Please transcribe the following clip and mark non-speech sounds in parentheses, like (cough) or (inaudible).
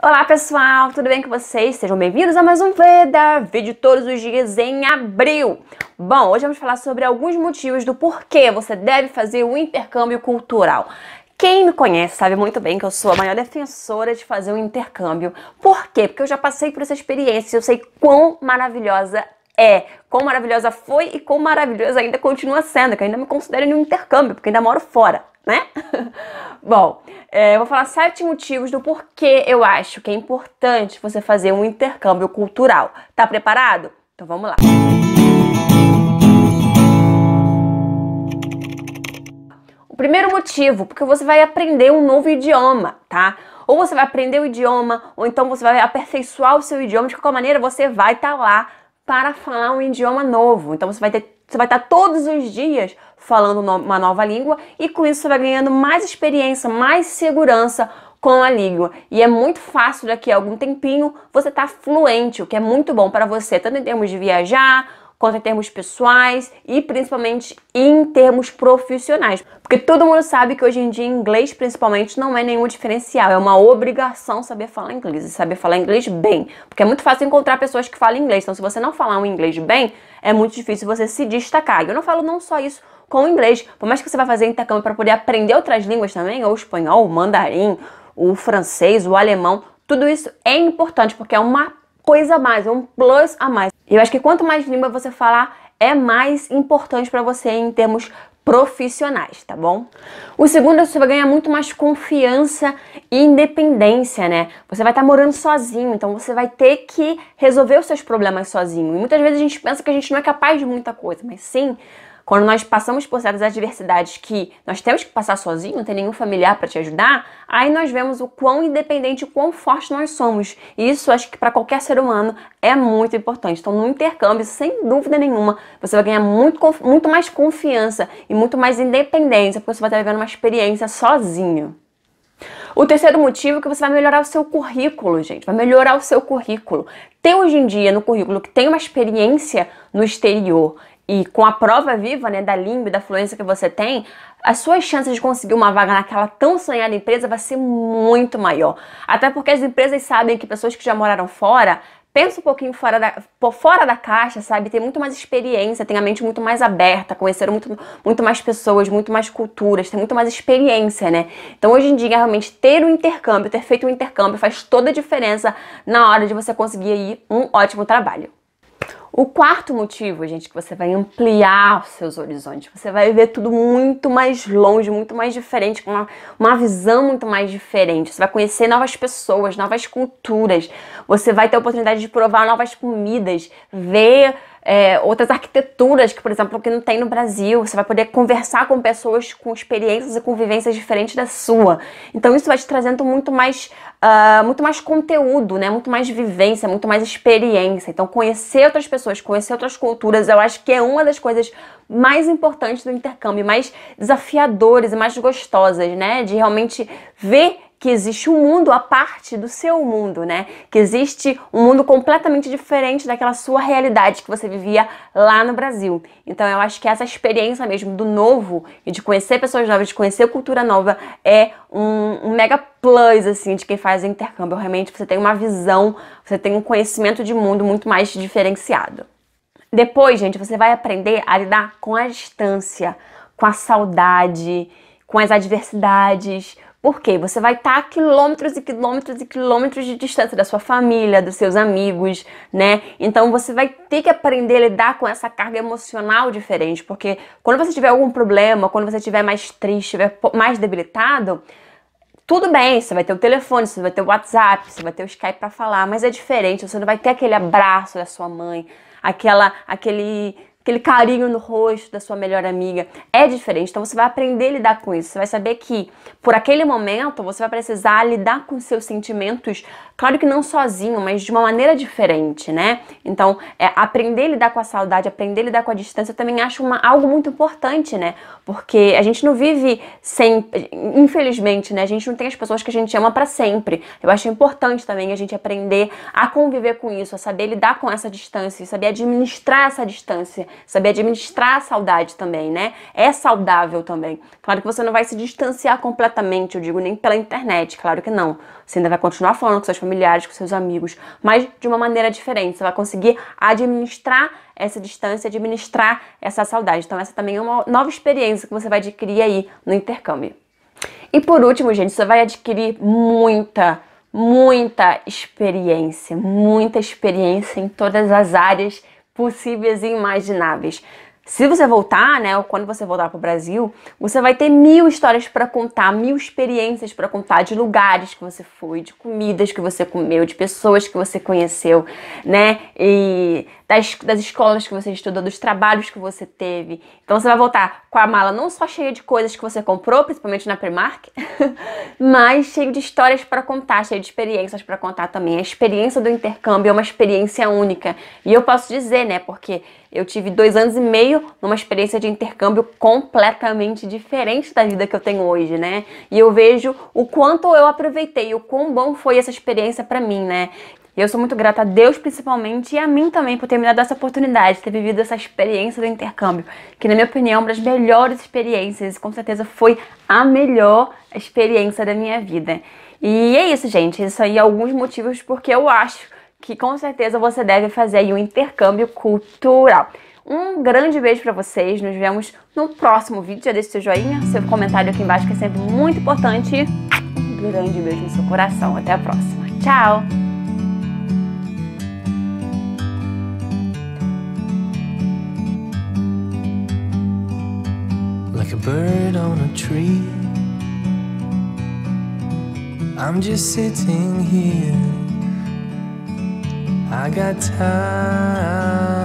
Olá pessoal, tudo bem com vocês? Sejam bem-vindos a mais um Veda, vídeo todos os dias em abril. Bom, hoje vamos falar sobre alguns motivos do porquê você deve fazer o um intercâmbio cultural. Quem me conhece sabe muito bem que eu sou a maior defensora de fazer um intercâmbio. Por quê? Porque eu já passei por essa experiência, e eu sei quão maravilhosa é, quão maravilhosa foi e quão maravilhosa ainda continua sendo, que eu ainda me considero em um intercâmbio, porque ainda moro fora né? (laughs) Bom, é, eu vou falar sete motivos do porquê eu acho que é importante você fazer um intercâmbio cultural. Tá preparado? Então vamos lá. O primeiro motivo, porque você vai aprender um novo idioma, tá? Ou você vai aprender o idioma, ou então você vai aperfeiçoar o seu idioma, de qualquer maneira você vai estar tá lá para falar um idioma novo. Então você vai ter, você vai estar tá todos os dias falando uma nova língua e com isso você vai ganhando mais experiência, mais segurança com a língua. E é muito fácil daqui a algum tempinho você estar tá fluente, o que é muito bom para você, tanto em termos de viajar, quanto em termos pessoais e principalmente em termos profissionais. Porque todo mundo sabe que hoje em dia inglês, principalmente, não é nenhum diferencial, é uma obrigação saber falar inglês e saber falar inglês bem. Porque é muito fácil encontrar pessoas que falam inglês, então se você não falar um inglês bem, é muito difícil você se destacar. E eu não falo não só isso com o inglês. Por mais que você vá fazer intercâmbio para poder aprender outras línguas também, ou o espanhol, o mandarim, o francês, o alemão, tudo isso é importante porque é uma coisa a mais, é um plus a mais. E eu acho que quanto mais língua você falar, é mais importante para você em termos profissionais, tá bom? O segundo é que você vai ganhar muito mais confiança e independência, né? Você vai estar tá morando sozinho, então você vai ter que resolver os seus problemas sozinho. E muitas vezes a gente pensa que a gente não é capaz de muita coisa, mas sim, quando nós passamos por certas adversidades que nós temos que passar sozinho, não tem nenhum familiar para te ajudar, aí nós vemos o quão independente, o quão forte nós somos. E isso acho que para qualquer ser humano é muito importante. Então, no intercâmbio, sem dúvida nenhuma, você vai ganhar muito, muito mais confiança e muito mais independência, porque você vai estar vivendo uma experiência sozinho. O terceiro motivo é que você vai melhorar o seu currículo, gente. Vai melhorar o seu currículo. Tem hoje em dia no currículo que tem uma experiência no exterior e com a prova viva né, da língua e da fluência que você tem, as suas chances de conseguir uma vaga naquela tão sonhada empresa vai ser muito maior. Até porque as empresas sabem que pessoas que já moraram fora pensa um pouquinho fora da, fora da caixa, sabe? Tem muito mais experiência, tem a mente muito mais aberta, conheceram muito, muito mais pessoas, muito mais culturas, tem muito mais experiência, né? Então hoje em dia, realmente, ter um intercâmbio, ter feito um intercâmbio faz toda a diferença na hora de você conseguir aí um ótimo trabalho. O quarto motivo, gente, que você vai ampliar os seus horizontes, você vai ver tudo muito mais longe, muito mais diferente, com uma, uma visão muito mais diferente. Você vai conhecer novas pessoas, novas culturas, você vai ter a oportunidade de provar novas comidas, ver é, outras arquiteturas que, por exemplo, que não tem no Brasil. Você vai poder conversar com pessoas com experiências e convivências diferentes da sua. Então isso vai te trazendo muito mais, uh, muito mais conteúdo, né? Muito mais vivência, muito mais experiência. Então conhecer outras pessoas, conhecer outras culturas, eu acho que é uma das coisas mais importantes do intercâmbio, mais desafiadores e mais gostosas, né? De realmente ver que existe um mundo à parte do seu mundo, né? Que existe um mundo completamente diferente daquela sua realidade que você vivia lá no Brasil. Então eu acho que essa experiência mesmo do novo e de conhecer pessoas novas, de conhecer cultura nova é um, um mega plus assim de quem faz o intercâmbio. Realmente você tem uma visão, você tem um conhecimento de mundo muito mais diferenciado. Depois, gente, você vai aprender a lidar com a distância, com a saudade, com as adversidades, porque você vai estar tá a quilômetros e quilômetros e quilômetros de distância da sua família, dos seus amigos, né? Então você vai ter que aprender a lidar com essa carga emocional diferente, porque quando você tiver algum problema, quando você estiver mais triste, estiver mais debilitado, tudo bem, você vai ter o telefone, você vai ter o WhatsApp, você vai ter o Skype para falar, mas é diferente, você não vai ter aquele abraço da sua mãe, aquela aquele aquele carinho no rosto da sua melhor amiga. É diferente. Então você vai aprender a lidar com isso. Você vai saber que por aquele momento você vai precisar lidar com seus sentimentos, claro que não sozinho, mas de uma maneira diferente, né? Então, é, aprender a lidar com a saudade, aprender a lidar com a distância, eu também acho uma, algo muito importante, né? Porque a gente não vive sem, infelizmente, né? A gente não tem as pessoas que a gente ama para sempre. Eu acho importante também a gente aprender a conviver com isso, a saber lidar com essa distância, saber administrar essa distância. Saber administrar a saudade também, né? É saudável também. Claro que você não vai se distanciar completamente, eu digo, nem pela internet, claro que não. Você ainda vai continuar falando com seus familiares, com seus amigos, mas de uma maneira diferente. Você vai conseguir administrar essa distância, administrar essa saudade. Então, essa também é uma nova experiência que você vai adquirir aí no intercâmbio. E por último, gente, você vai adquirir muita, muita experiência, muita experiência em todas as áreas possíveis e imagináveis. Se você voltar, né, ou quando você voltar para o Brasil, você vai ter mil histórias para contar, mil experiências para contar de lugares que você foi, de comidas que você comeu, de pessoas que você conheceu, né? E das, das escolas que você estudou, dos trabalhos que você teve. Então você vai voltar com a mala não só cheia de coisas que você comprou, principalmente na Primark, (laughs) mas cheio de histórias para contar, cheio de experiências para contar também. A experiência do intercâmbio é uma experiência única. E eu posso dizer, né, porque eu tive dois anos e meio numa experiência de intercâmbio completamente diferente da vida que eu tenho hoje, né? E eu vejo o quanto eu aproveitei, o quão bom foi essa experiência para mim, né? E eu sou muito grata a Deus, principalmente, e a mim também, por ter me dado essa oportunidade, ter vivido essa experiência do intercâmbio, que, na minha opinião, é uma das melhores experiências, e com certeza foi a melhor experiência da minha vida. E é isso, gente. Isso aí é alguns motivos porque eu acho que com certeza você deve fazer aí um intercâmbio cultural. Um grande beijo para vocês. Nos vemos no próximo vídeo. Já o seu joinha, seu comentário aqui embaixo que é sempre muito importante. Um grande beijo no seu coração. Até a próxima. Tchau. like a bird on a tree. I'm just sitting here. I got time.